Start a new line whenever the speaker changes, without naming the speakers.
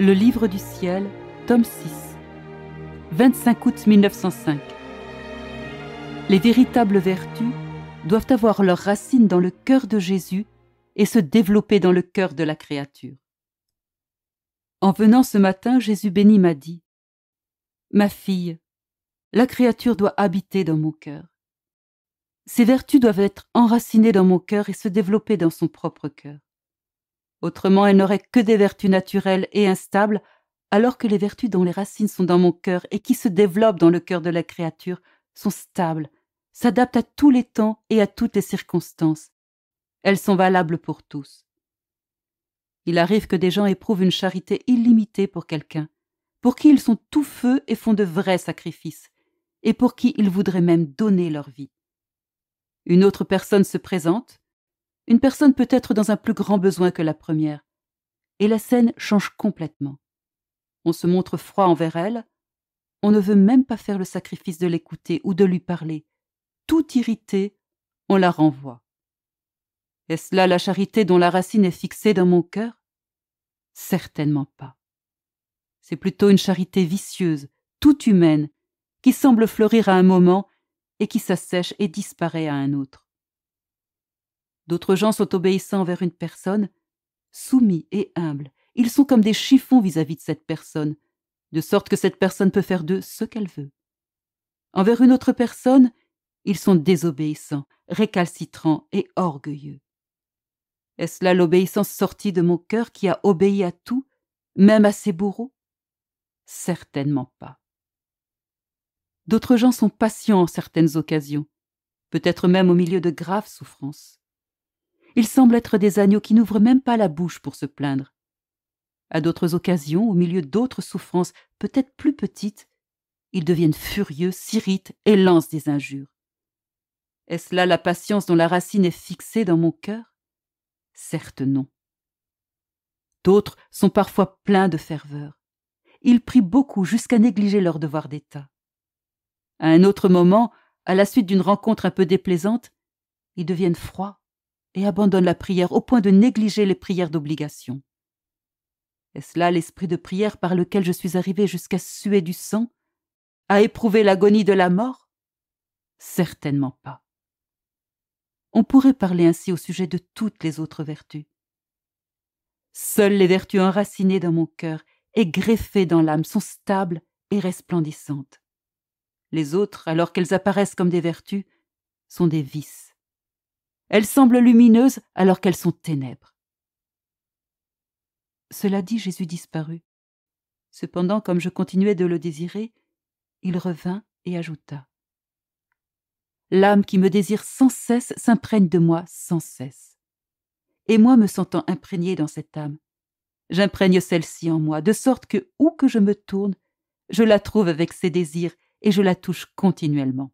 Le Livre du Ciel, tome 6, 25 août 1905. Les véritables vertus doivent avoir leurs racines dans le cœur de Jésus et se développer dans le cœur de la créature. En venant ce matin, Jésus béni m'a dit Ma fille, la créature doit habiter dans mon cœur. Ses vertus doivent être enracinées dans mon cœur et se développer dans son propre cœur. Autrement, elle n'aurait que des vertus naturelles et instables, alors que les vertus dont les racines sont dans mon cœur et qui se développent dans le cœur de la créature sont stables, s'adaptent à tous les temps et à toutes les circonstances. Elles sont valables pour tous. Il arrive que des gens éprouvent une charité illimitée pour quelqu'un, pour qui ils sont tout feu et font de vrais sacrifices, et pour qui ils voudraient même donner leur vie. Une autre personne se présente, une personne peut être dans un plus grand besoin que la première. Et la scène change complètement. On se montre froid envers elle. On ne veut même pas faire le sacrifice de l'écouter ou de lui parler. Tout irrité, on la renvoie. Est-ce là la charité dont la racine est fixée dans mon cœur Certainement pas. C'est plutôt une charité vicieuse, toute humaine, qui semble fleurir à un moment et qui s'assèche et disparaît à un autre. D'autres gens sont obéissants envers une personne, soumis et humbles. Ils sont comme des chiffons vis-à-vis de cette personne, de sorte que cette personne peut faire d'eux ce qu'elle veut. Envers une autre personne, ils sont désobéissants, récalcitrants et orgueilleux. Est-ce là l'obéissance sortie de mon cœur qui a obéi à tout, même à ses bourreaux Certainement pas. D'autres gens sont patients en certaines occasions, peut-être même au milieu de graves souffrances ils semblent être des agneaux qui n'ouvrent même pas la bouche pour se plaindre. À d'autres occasions, au milieu d'autres souffrances, peut-être plus petites, ils deviennent furieux, s'irritent et lancent des injures. Est-ce là la patience dont la racine est fixée dans mon cœur Certes non. D'autres sont parfois pleins de ferveur. Ils prient beaucoup jusqu'à négliger leur devoir d'État. À un autre moment, à la suite d'une rencontre un peu déplaisante, ils deviennent froids, et abandonne la prière au point de négliger les prières d'obligation. Est-ce là l'esprit de prière par lequel je suis arrivé jusqu'à suer du sang, à éprouver l'agonie de la mort Certainement pas. On pourrait parler ainsi au sujet de toutes les autres vertus. Seules les vertus enracinées dans mon cœur et greffées dans l'âme sont stables et resplendissantes. Les autres, alors qu'elles apparaissent comme des vertus, sont des vices. Elles semblent lumineuses alors qu'elles sont ténèbres. Cela dit, Jésus disparut. Cependant, comme je continuais de le désirer, il revint et ajouta. L'âme qui me désire sans cesse s'imprègne de moi sans cesse. Et moi, me sentant imprégné dans cette âme, j'imprègne celle-ci en moi, de sorte que, où que je me tourne, je la trouve avec ses désirs et je la touche continuellement.